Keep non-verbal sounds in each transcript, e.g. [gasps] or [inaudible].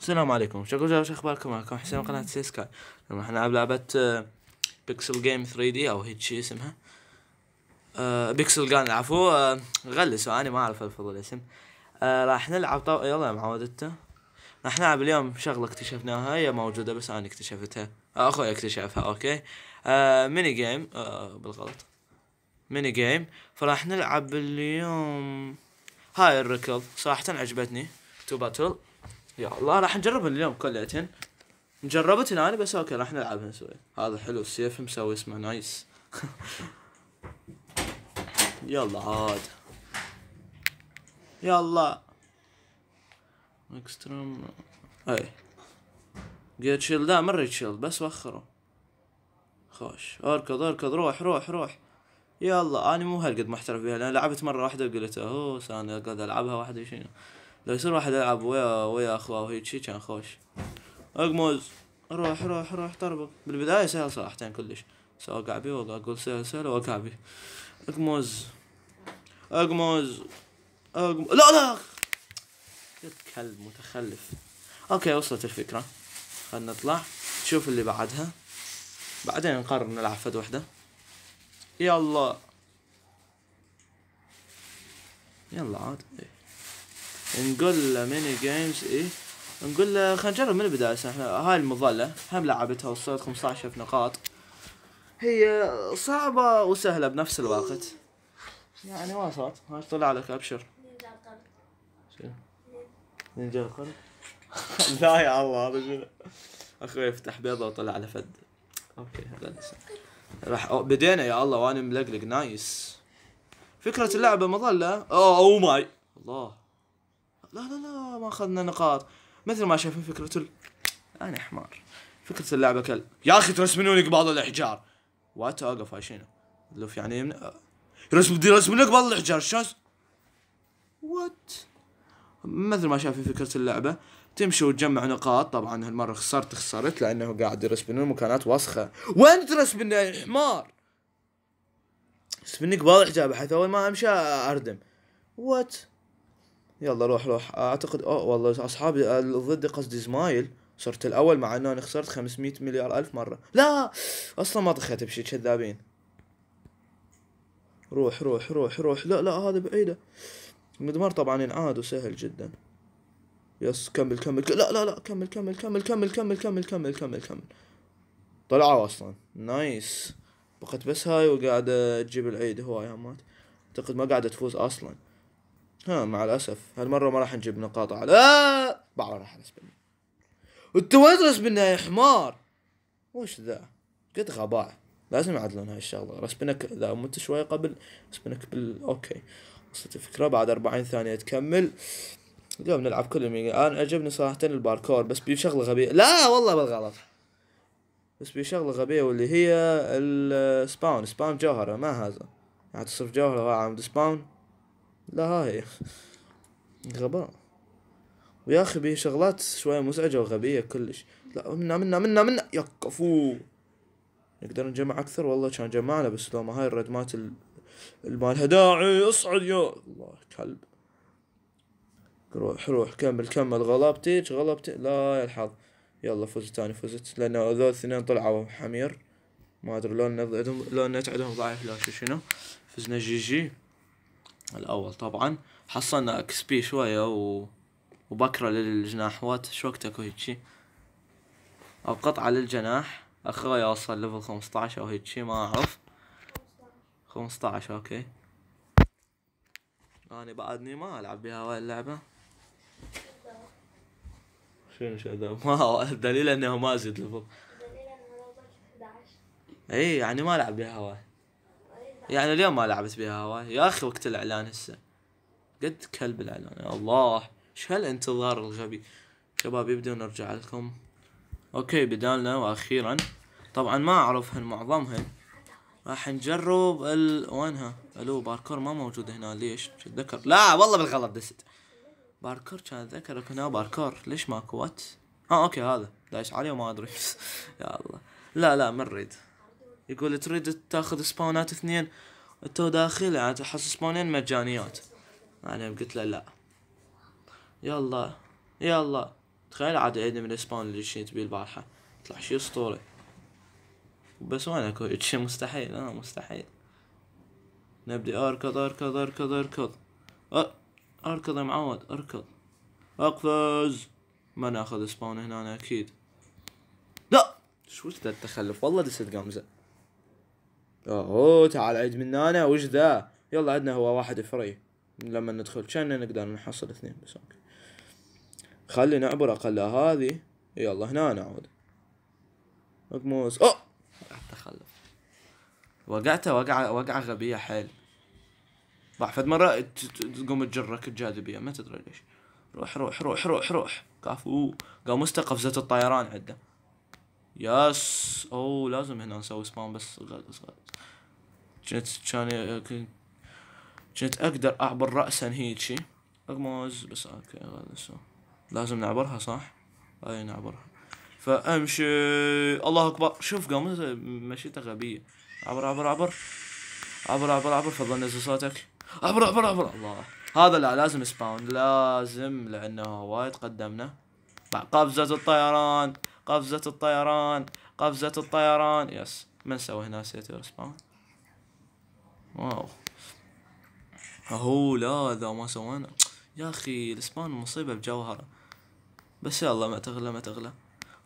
السلام عليكم شكرا جاو شو اخباركم معكم حسين من قناة سي سكاي راح نلعب لعبة بيكسل جيم 3 دي او هيك شيء اسمها بيكسل جان عفوا غلس انا ما اعرف الفضل الاسم آه، راح نلعب طو... طيب، يلا معودته راح نلعب اليوم شغلة اكتشفناها هي موجودة بس انا اكتشفتها آه، اخوي اكتشفها اوكي ميني آه، جيم بالغلط ميني جيم فراح نلعب اليوم هاي الركض صراحة عجبتني تو باتل يا الله راح نجربها اليوم كلتين مجربت انا بس اوكي راح نلعبها نسوي هذا حلو السيف مسوي اسمه نايس [laughs] يلا عاد يلا اكستريم اي جيت شيل لا مرة شيلد بس وخره خوش اركض اركض روح روح روح يلا انا مو هالقد محترف بها لان لعبت مرة واحدة وقلت اوه انا قاعد العبها واحدة شنو لو يصير واحد يلعب ويا ويا اخوه وهيك شي كان خوش اقمز روح روح روح طربك بالبدايه سهل صراحه كلش سو اوقع بيه اقول سهل سهل واوقع بي اقمز اقمز اقمز لا لا يا كلب متخلف اوكي وصلت الفكره خلنا نطلع نشوف اللي بعدها بعدين نقرر نلعب فد وحده يلا يلا عاد إيه. نقول له ميني جيمز اي نقول له خلينا نجرب من البداية احنا هاي المظلة هم لعبتها وصلت 15 نقاط هي صعبة وسهلة بنفس الوقت يعني ما صارت هاي طلع لك ابشر نينجا القرد [laughs] لا يا الله هذا شنو اخوي افتح بيضه وطلع على فد اوكي هذا راح بدينا يا الله وانا ملقلق نايس فكرة اللعبة مظلة اوه ماي الله لا لا لا ما اخذنا نقاط مثل ما شايفين فكرة ال... انا حمار فكرة اللعبة كلب يا اخي ترسمون لك بعض الاحجار وات اوقف شنو؟ لوف يعني يمن... رسم بدي رسم لك بعض الاحجار شاس وات مثل ما شايفين فكرة اللعبة تمشي وتجمع نقاط طبعا هالمرة خسرت خسرت لانه قاعد يرسمون مكانات وسخة وين ترسبن يا حمار رسبنك بعض الاحجار بحيث اول ما امشي اردم وات يلا روح روح اعتقد اوه والله اصحابي آه، ضدي قصدي زمايل صرت الاول مع انه انا خسرت 500 مليار الف مره لا اصلا ما طخيت بشي كذابين روح روح روح روح لا لا هذا بعيده المدمر طبعا ينعاد وسهل جدا يس كمل كمل لا لا لا كمل كمل كمل كمل كمل كمل كمل كمل كمل طلعوا اصلا نايس بقت بس هاي وقاعدة تجيب العيد هواي همات اعتقد ما قاعدة تفوز اصلا ها مع الأسف هالمرة ما راح نجيب نقاط على بعض راح نسبني انت وين رسبنا يا حمار وش ذا قد غباء لازم يعدلون هاي الشغلة رسبنك اذا مت شوي قبل رسبنك بال اوكي وصلت الفكرة بعد 40 ثانية تكمل اليوم نلعب كل الميجا انا عجبني صراحة الباركور بس بشغلة غبية لا والله بالغلط بس بشغلة غبية واللي هي السباون سباون جوهرة ما هذا يعني تصرف جوهرة عم سباون لا هاي غباء ويا اخي به شغلات شويه مزعجه وغبيه كلش لا منا منا منا منا يا كفو نقدر نجمع اكثر والله كان جمعنا بس لو ما هاي الردمات مات مالها داعي اصعد يا الله كلب روح روح كمل كمل غلبتك غلبتك لا يا الحظ يلا فزت انا فزت لان هذول الاثنين طلعوا حمير ما ادري لون عندهم نت عندهم ضعيف لا شو شنو فزنا جي جي الاول طبعا حصلنا اكس بي شوية و... وبكرة وات شو وقتك وهيك شي او قطعة للجناح اخوي وصل ليفل خمسطعش او هيجي ما اعرف خمسطعش اوكي انا بعدني ما العب بها هاي اللعبة شنو شذا [laughs] ما دليل انه ما زيد ليفل دليل انه اي يعني ما العب بها هواي يعني اليوم ما لعبت بها هواي يا اخي وقت الاعلان هسه قد كلب الاعلان يا الله ايش هالانتظار الغبي شباب يبدو نرجع لكم اوكي بدالنا واخيرا طبعا ما اعرفهن معظمهن راح نجرب ال وينها الو باركور ما موجود هنا ليش اتذكر لا والله بالغلط دست باركور كان اتذكر اكو هنا باركور ليش ماكو وات اه اوكي هذا دايش عليه وما ادري [laughs] يا الله لا لا ما نريد يقول تريد تاخذ سباونات اثنين تو داخل يعني تحصل سباونين مجانيات انا قلت له لا يلا يلا تخيل عاد عيد من السباون اللي شنيت بيه البارحة طلع شي اسطوري بس وين اكو شي مستحيل انا آه، مستحيل نبدي اركض اركض اركض اركض أه، اركض يا معود اركض اقفز ما ناخذ سباون هنا أنا اكيد لا شو ذا التخلف والله دست قمزه اوه تعال عيد من هنا وش ذا يلا عندنا هو واحد فري لما ندخل كنا نقدر نحصل اثنين بس اوكي خلي نعبر اقل هذه يلا هنا نعود مقموس اوه تخلف وقعته وقعة وقعة غبية حيل راح فد مرة تقوم تجرك الجاذبية ما تدري ليش روح روح روح روح روح كافو قام مستقف زيت الطيران عنده يس اوه لازم هنا نسوي سبام بس غلط بس غلط كنت كان اقدر اعبر راسا هيجي اقمز بس اوكي لازم نعبرها صح؟ اي نعبرها فامشي الله اكبر شوف قام مشيته غبيه عبر عبر عبر عبر عبر عبر فضل نزل صوتك عبر عبر عبر الله هذا لا لازم سباون لازم لانه وايد قدمنا مع قفزة الطيران قفزة الطيران قفزة الطيران يس ما نسوي هنا سيتي ريسبون واو هو لا ذا ما سوينا يا اخي الاسبان مصيبة بجوهرة بس يلا ما تغلى ما تغلى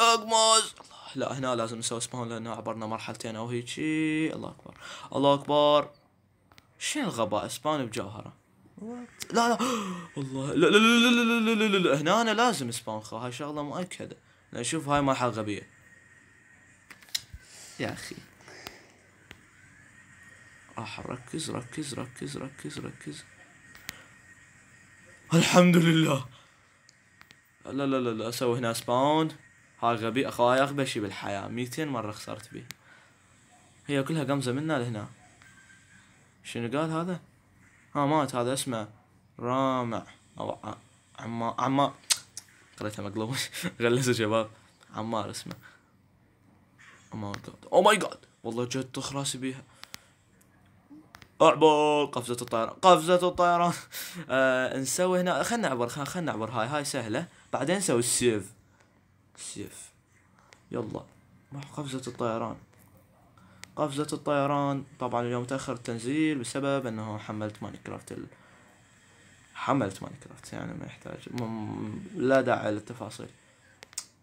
اقمص لا هنا لازم نسوي سبون لان عبرنا مرحلتين او هيك الله اكبر الله اكبر شنو الغباء اسبان بجوهره لا لا والله لا لا لا لا لا لا لا هنا أنا لازم سبون خو هاي شغله مؤكده نشوف هاي مرحلة غبية يا أخي راح آه، ركز ركز ركز ركز ركز الحمد لله لا لا لا لا اسوي هنا سباون هاي غبي اخوي اغبى شي بالحياة 200 مرة خسرت بيه هي كلها قمزة منا لهنا شنو قال هذا؟ ها آه، مات هذا اسمه رامع او عما عما قريتها مقلوبة [laughs] غلسوا شباب عمار اسمه او ماي جاد او ماي جاد والله جت طخ راسي بيها اعبر قفزة الطيران قفزة الطيران [laughs] آه نسوي هنا خلنا نعبر خلنا نعبر هاي هاي سهلة بعدين نسوي السيف السيف يلا روح قفزة الطيران قفزة الطيران طبعا اليوم تأخر التنزيل بسبب انه حملت ماينكرافت حملت ماينكرافت يعني ما يحتاج م... لا داعي للتفاصيل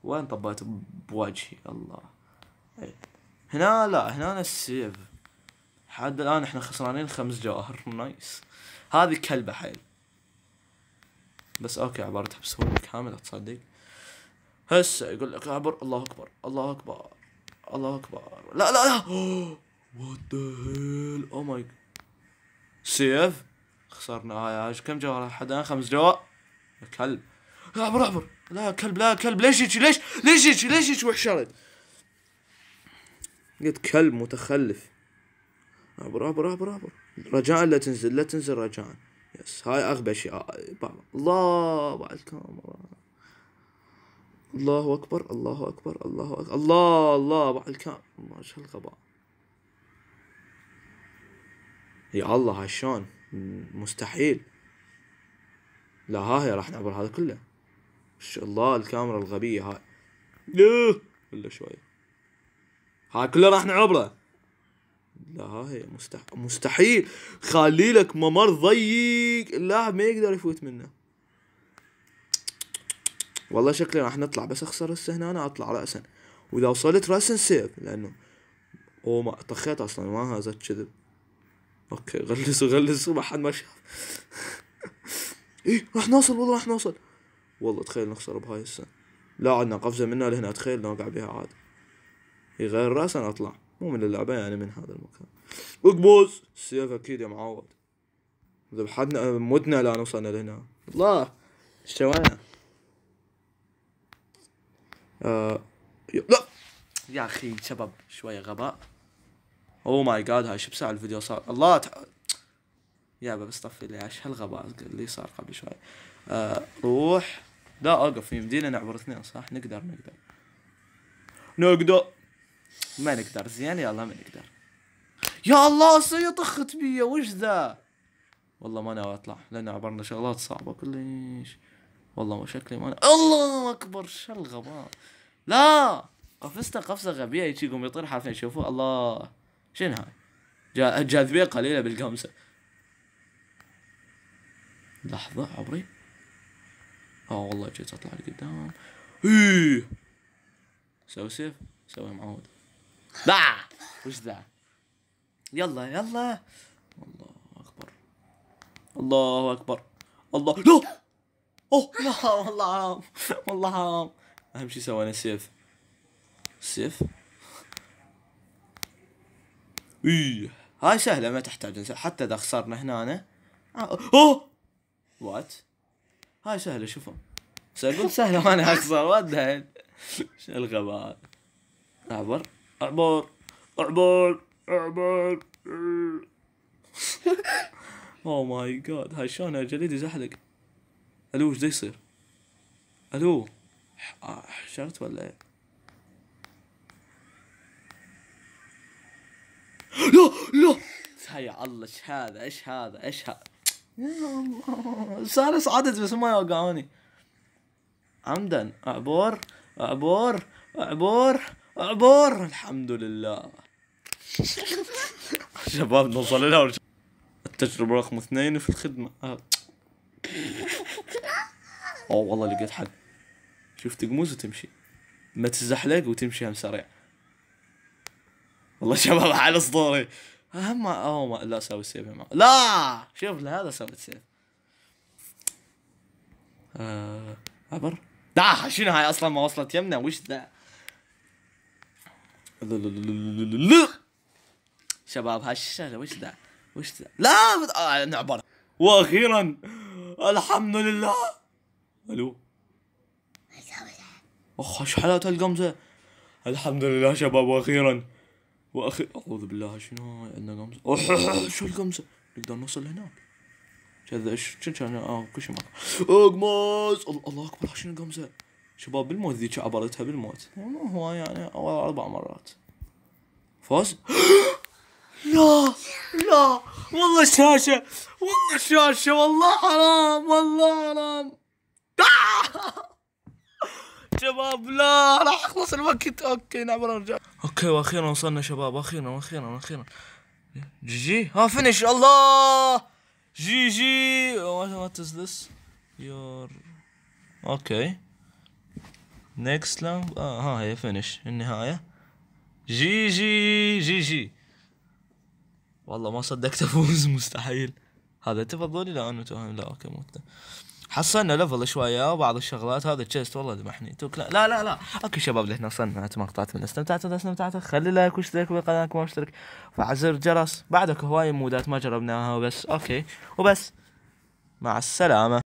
وين طبيت بوجهي الله إيه. هنا لا هنا السيف حد الان احنا خسرانين خمس جواهر نايس هذه كلبة حيل بس اوكي عبرتها بسهولة كاملة تصدق هسه يقول لك عبر الله اكبر الله اكبر الله اكبر لا لا لا وات ذا هيل او ماي سيف خسرنا هاي آه، آه، كم جوال انا آه، خمس جوال كلب اعبر اعبر لا كلب لا كلب ليش هيك ليش ليش هيك ليش هيك وحشرت قلت كلب متخلف اعبر اعبر اعبر اعبر رجاء لا تنزل لا تنزل رجاء يس هاي اغبى شيء الله بعد الكاميرا الله اكبر الله اكبر الله أكبر. الله الله بعد الكاميرا ما شاء الغباء يا الله هاي شلون مستحيل لا ها هي راح نعبر هذا كله ما شاء الله الكاميرا الغبية هاي لا كله شوية هاي كله راح نعبره لا ها هي مستحيل مستحيل خلي لك ممر ضيق اللاعب ما يقدر يفوت منه والله شكلي راح نطلع بس اخسر هسه هنا أنا اطلع راسا واذا وصلت راسا سيف لانه اوه ما طخيت اصلا ما هذا كذب اوكي غلسوا غلسوا ما حد ما شاف [laughs] ايه راح نوصل والله راح نوصل والله تخيل نخسر بهاي السنة لا عدنا قفزة منها لهنا تخيل نوقع بها عاد يغير راسا اطلع مو من اللعبة يعني من هذا المكان اقبوز السيف اكيد يا معود ذبحتنا متنا لان وصلنا لهنا الله ايش سوينا؟ آه... لا يا اخي شباب شوية غباء اوه ماي جاد هاي شبساع الفيديو صار الله تح... يا بس طفي لي عش هالغباء اللي صار قبل شوي آه روح لا اوقف يمدينا نعبر اثنين صح نقدر نقدر نقدر ما نقدر زين يلا ما نقدر يا الله سي طخت بي وش ذا والله ما ناوي اطلع لان عبرنا شغلات صعبه كلش والله ما شكلي ما الله اكبر شو الغباء لا قفزته قفزه غبيه يجي يقوم يطير حرفيا شوفوا الله شنو هاي جاذبية قليلة بالقمسة لحظة عمري اه والله جيت اطلع لقدام ايه سوي سيف سوي معود باع وش ذا يلا يلا الله اكبر الله اكبر الله لا اوه لا والله عام والله عام اهم شي سوينا سيف سيف ايه هاي سهله ما تحتاج حتى اذا خسرنا هنا أنا. آه، اوه وات هاي سهله شوفوا بس اقول سهله وانا اخسر وات ذا شو الغباء اعبر اعبر اعبر اعبر اوه ماي جاد هاي شلون جليدي زحلق الو ايش يصير الو حشرت ولا ايه؟ لا لا يا الله ايش هذا ايش هذا ايش هذا يا الله صعدت بس ما وقعوني عمدا اعبور اعبور اعبور اعبور الحمد لله [laughs] شباب نوصل لها التجربة رقم اثنين في الخدمة آه. اوه والله لقيت حد شفت قموز وتمشي ما تزحلق وتمشي هم سريع والله شباب [laughs] على اسطوري اهم او ما لا سوي سيف ما. لا شوف لهذا سويت سيف آه... عبر لا شنو هاي اصلا ما وصلت يمنا وش ذا شباب هالشغله وش ذا وش ذا لا آه، نعبر آه واخيرا الحمد لله الو اخ ايش هالقمزه القمزه الحمد لله شباب واخيرا واخي اعوذ بالله شنو عندنا قمزه شو القمصه نقدر نوصل هناك كذا ايش كان اه كل شيء اقمص الله اكبر شنو القمصه شباب بالموت ذيك عبرتها بالموت مو هو يعني اول اربع مرات فاز [gasps] لا لا والله الشاشه والله الشاشه والله حرام والله حرام [laughs] آه! شباب لا راح اخلص الوقت اوكي نعم نرجع اوكي واخيرا وصلنا شباب اخيرا اخيرا اخيرا جي جي ها فينش الله جي جي وات از ذس يور اوكي نيكست لامب اه ها هي فينش النهايه جي جي جي جي والله ما صدقت افوز مستحيل هذا تفضلي لا انا لا اوكي مو حصلنا ليفل شويه وبعض الشغلات هذا تشيست والله ذبحني توك لا لا لا, اوكي شباب احنا وصلنا انت ما من استمتعت اذا استمتعت خلي لايك واشترك بالقناه ما مشترك وفعل زر الجرس بعدك هواي مودات ما جربناها وبس اوكي وبس مع السلامه